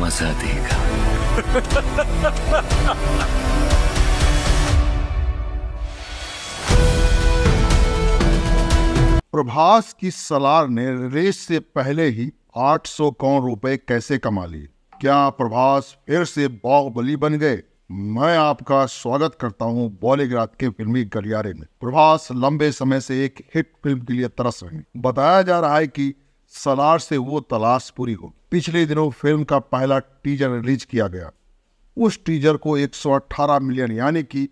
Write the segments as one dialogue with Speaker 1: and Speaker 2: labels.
Speaker 1: मजा देगा प्रभास की सलार ने रेस से पहले ही 800 करोड़ रुपए कैसे कमा लिए क्या प्रभास फिर से बाहुबली बन गए मैं आपका स्वागत करता हूं बॉलीग्राज के फिल्मी गलियारे में प्रभास लंबे समय से एक हिट फिल्म के लिए तरस रहे बताया जा रहा है कि सलार से वो तलाश पूरी हो पिछले दिनों फिल्म का पहला टीजर रिलीज किया गया उस टीजर को 118 मिलियन यानी कि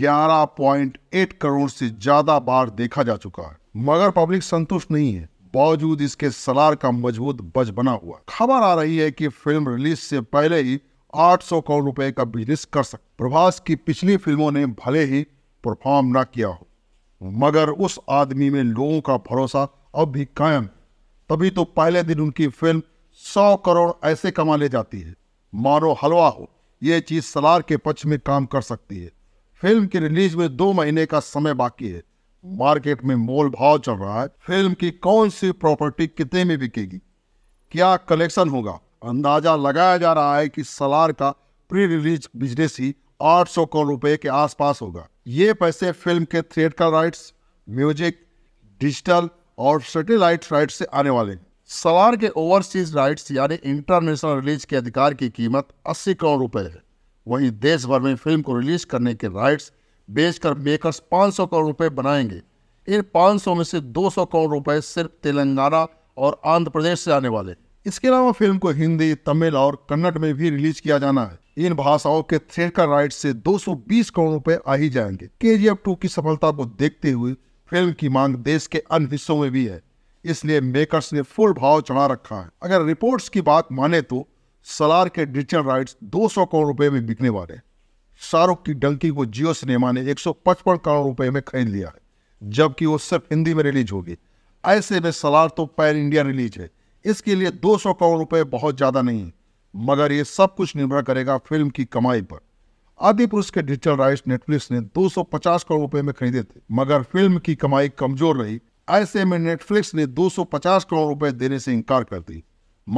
Speaker 1: 11.8 करोड़ से ज्यादा बार देखा जा चुका है मगर पब्लिक संतुष्ट नहीं है बावजूद इसके सलार का मजबूत बज बना हुआ खबर आ रही है कि फिल्म रिलीज से पहले ही 800 करोड़ रुपए का बिजनेस कर सकते प्रभास की पिछली फिल्मों ने भले ही परफॉर्म ना किया हो मगर उस आदमी में लोगों का भरोसा अब भी कायम है तभी तो पहले दिन उनकी फिल्म सौ करोड़ ऐसे कमा ले जाती है मानो हलवा हो यह चीज़ सलार के पक्ष में काम कर सकती है फिल्म की रिलीज में दो महीने का समय बाकी है मार्केट में मोल भाव चल रहा है फिल्म की कौन सी प्रॉपर्टी कितने में बिकेगी क्या कलेक्शन होगा अंदाजा लगाया जा रहा है कि सलार का प्री रिलीज बिजनेस ही 800 करोड़ रुपए के आसपास होगा ये पैसे फिल्म के थिएटर राइट्स म्यूजिक डिजिटल और सेटेलाइट राइट से आने वाले सवार के ओवरसीज राइट्स यानी इंटरनेशनल
Speaker 2: रिलीज के अधिकार की कीमत 80 करोड़ रुपए है वहीं देश भर में फिल्म को रिलीज करने के राइट्स बेचकर मेकर्स 500 करोड़ रुपए बनाएंगे इन 500 में से 200 करोड़ रुपए सिर्फ तेलंगाना और आंध्र प्रदेश से आने वाले
Speaker 1: इसके अलावा फिल्म को हिंदी तमिल और कन्नड़ में भी रिलीज किया जाना है इन भाषाओं के थिएटर राइट से 220 करोड़ रुपए आ ही जाएंगे के जी की सफलता को देखते हुए फिल्म की मांग देश के अन्य हिस्सों में भी है इसलिए मेकर्स ने फुल भाव चढ़ा रखा है अगर रिपोर्ट्स की बात माने तो सलार के डिजिटल राइट्स 200 करोड़ रुपए में बिकने वाले शाहरुख की डंकी को जियो सिनेमा ने 155 करोड़ रुपए में खरीद लिया है जबकि वो सिर्फ हिंदी में रिलीज होगी ऐसे में सलार तो पैन इंडिया रिलीज है इसके लिए 200 करोड़ रुपए बहुत ज़्यादा नहीं मगर ये सब कुछ निर्भर करेगा फिल्म की कमाई पर आदि पुरुष के डिजिटल राइट नेटफ्लिक्स ने 250 करोड़ रुपए में खरीदे थे मगर फिल्म की कमाई कमजोर रही ऐसे में नेटफ्लिक्स ने 250 करोड़ रुपए देने से इनकार कर दी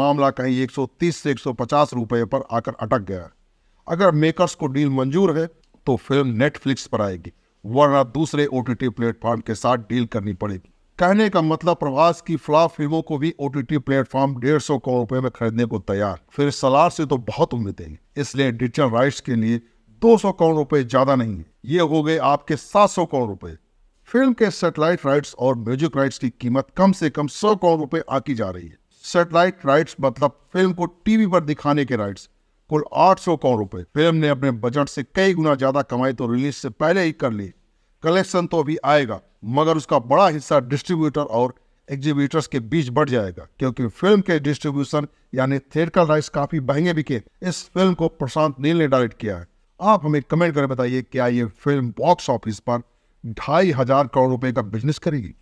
Speaker 1: मामला कहीं 130 से 150 रुपए पर आकर अटक गया अगर मेकर्स को डील मंजूर है तो फिल्म नेटफ्लिक्स पर आएगी वरना दूसरे ओ प्लेटफॉर्म के साथ डील करनी पड़ेगी कहने का मतलब प्रभास की फ्लॉप फिल्मों को भी ओ प्लेटफॉर्म डेढ़ सौ करोड़ रुपए में खरीदने को तैयार फिर सलार से तो बहुत उम्मीदें इसलिए डिजिटल राइट्स के लिए 200 करोड़ रुपए ज्यादा नहीं है ये हो गए आपके 700 करोड़ रुपए फिल्म के सेटेलाइट राइट्स और म्यूजिक राइट्स की कीमत कम से कम 100 करोड़ रुपए आकी जा रही है सेटेलाइट राइट्स मतलब फिल्म को टीवी पर दिखाने के राइट्स कुल 800 करोड़ रुपए फिल्म ने अपने बजट से कई गुना ज्यादा कमाई तो रिलीज से पहले ही कर ली कलेक्शन तो अभी आएगा मगर उसका बड़ा हिस्सा डिस्ट्रीब्यूटर और एग्जीबिटर्स के बीच बढ़ जाएगा क्योंकि फिल्म के डिस्ट्रीब्यूशन यानी थिएटर राइट्स काफी महंगे बिके इस फिल्म को प्रशांत नील ने डायरेक्ट किया है आप हमें कमेंट करके बताइए क्या ये फिल्म बॉक्स ऑफिस पर ढाई हजार करोड़ रुपए का बिजनेस करेगी